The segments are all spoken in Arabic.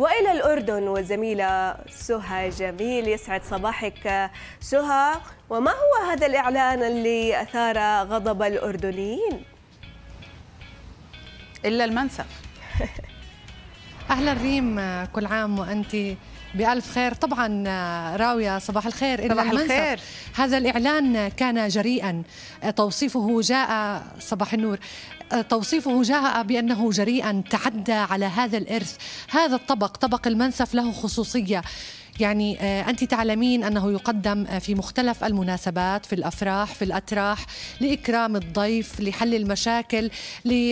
والى الاردن والزميله سهى جميل يسعد صباحك سهى وما هو هذا الاعلان اللي اثار غضب الاردنيين؟ الا المنسف اهلا ريم كل عام وانت بألف خير طبعا آه، راوية صباح الخير إلا صباح الخير هذا الإعلان كان جريئا آه، توصيفه جاء صباح النور آه، توصيفه جاء بأنه جريئا تعدى على هذا الإرث هذا الطبق طبق المنسف له خصوصية يعني آه، أنت تعلمين أنه يقدم آه، في مختلف المناسبات في الأفراح في الأتراح لإكرام الضيف لحل المشاكل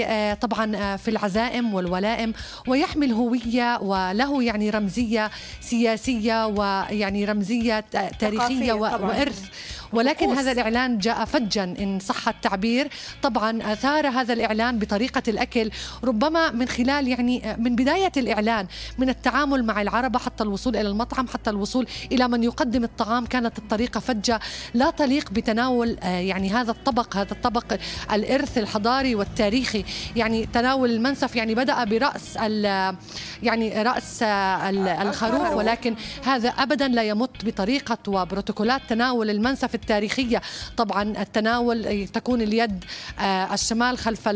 آه، طبعا في العزائم والولائم ويحمل هوية وله يعني رمزية سياسية ويعني رمزية تاريخية وإرث ولكن هذا الإعلان جاء فجا إن صح التعبير طبعا أثار هذا الإعلان بطريقة الأكل ربما من خلال يعني من بداية الإعلان من التعامل مع العربة حتى الوصول إلى المطعم حتى الوصول إلى من يقدم الطعام كانت الطريقة فجة لا تليق بتناول آه، يعني هذا الطبق هذا الطبق الإرث الحضاري والتاريخي يعني تناول المنسف يعني بدأ برأس يعني رأس آه، آه، الخروف ولكن هذا أبدا لا يمت بطريقة وبروتوكولات تناول المنسف التاريخية طبعا التناول تكون اليد آه، الشمال خلف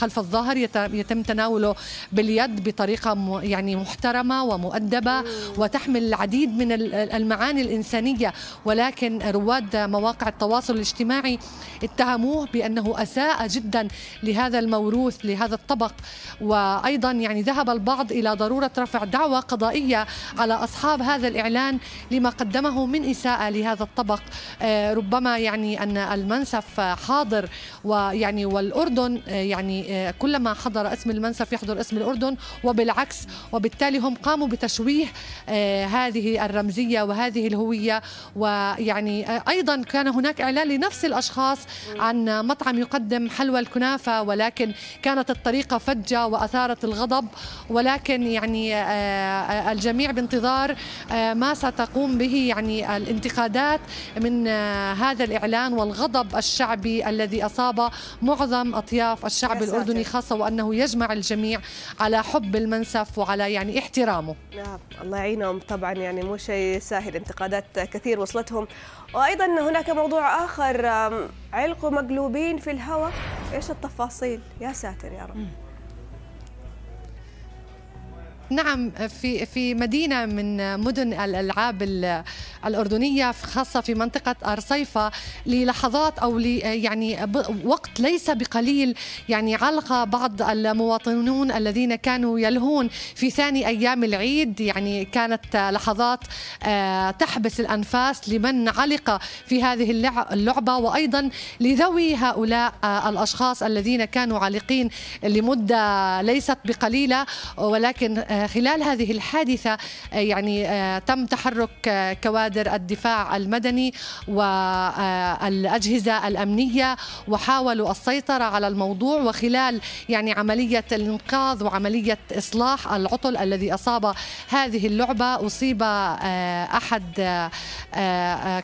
خلف الظهر يتم تناوله باليد بطريقة يعني محترمة ومؤدبة وتحمل العديد من المعاني الإنسانية ولكن رواد مواقع التواصل الاجتماعي اتهموه بأنه أساء جدا لهذا الموروث لهذا الطبق وأيضا يعني ذهب البعض إلى ضرورة رفع دعوة قضائية على أصحاب هذا الإعلان لما قدمه من إساءة لهذا الطبق آه، ربما يعني ان المنسف حاضر ويعني والاردن آه، يعني آه، كلما حضر اسم المنسف يحضر اسم الاردن وبالعكس وبالتالي هم قاموا بتشويه آه، هذه الرمزيه وهذه الهويه ويعني ايضا كان هناك اعلان لنفس الاشخاص عن مطعم يقدم حلوى الكنافه ولكن كانت الطريقه فجه واثارت الغضب ولكن يعني الجميع بانتظار ما ستقوم به يعني الانتقادات من هذا الإعلان والغضب الشعبي الذي أصاب معظم أطياف الشعب الأردني خاصة وأنه يجمع الجميع على حب المنسف وعلى يعني احترامه نعم الله يعينهم طبعا يعني مو شيء سهل انتقادات كثير وصلتهم وأيضا هناك موضوع آخر علق مقلوبين في الهواء إيش التفاصيل يا ساتر يا رب نعم في في مدينه من مدن الالعاب الاردنيه خاصه في منطقه ارصيفه للحظات او يعني وقت ليس بقليل يعني علق بعض المواطنون الذين كانوا يلهون في ثاني ايام العيد يعني كانت لحظات آه، تحبس الانفاس لمن علق في هذه اللعبه وايضا لذوي هؤلاء آه، الاشخاص الذين كانوا عالقين لمده ليست بقليله ولكن آه، خلال هذه الحادثة آه، يعني آه، تم تحرك آه، كوادر الدفاع المدني والأجهزة الأمنية وحاولوا السيطرة على الموضوع وخلال يعني عملية الإنقاذ وعملية إصلاح العطل الذي أصاب هذه اللعبة أصيب أحد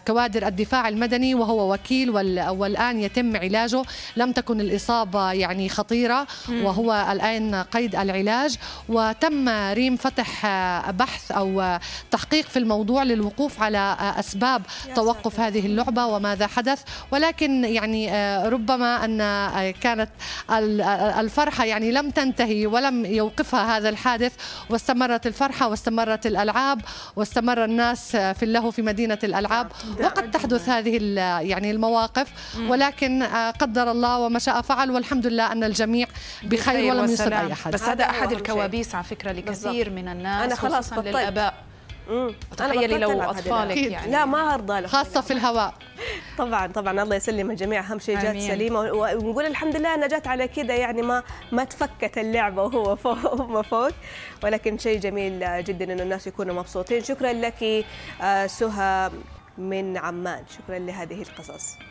كوادر الدفاع المدني وهو وكيل والآن يتم علاجه لم تكن الإصابة يعني خطيرة وهو الآن قيد العلاج وتم ريم فتح آه، بحث أو آه، تحقيق في الموضوع للوقوف على آه، أسباب توقف هذه اللعبة وماذا حدث ولكن يعني ربما أن كانت الفرحة يعني لم تنتهي ولم يوقفها هذا الحادث واستمرت الفرحة واستمرت الألعاب واستمر الناس في اللهو في مدينة الألعاب نعم، وقد تحدث هذه يعني المواقف ولكن قدر الله وما شاء فعل والحمد لله أن الجميع بخير ولم يصب أي أحد بس هذا أحد الكوابيس على فكرة اللي كثير من الناس أنا خلاص خصوصا بطلت. للاباء تخيلي لو اطفالك يعني لا ما هرضى خاصه في الهواء طبعا طبعا الله يسلم الجميع اهم شيء جات سليمه ونقول الحمد لله انا جات على كذا يعني ما ما تفكت اللعبه وهو فوق وما فوق ولكن شيء جميل جدا انه الناس يكونوا مبسوطين شكرا لك آه، سهى من عمان شكرا لهذه القصص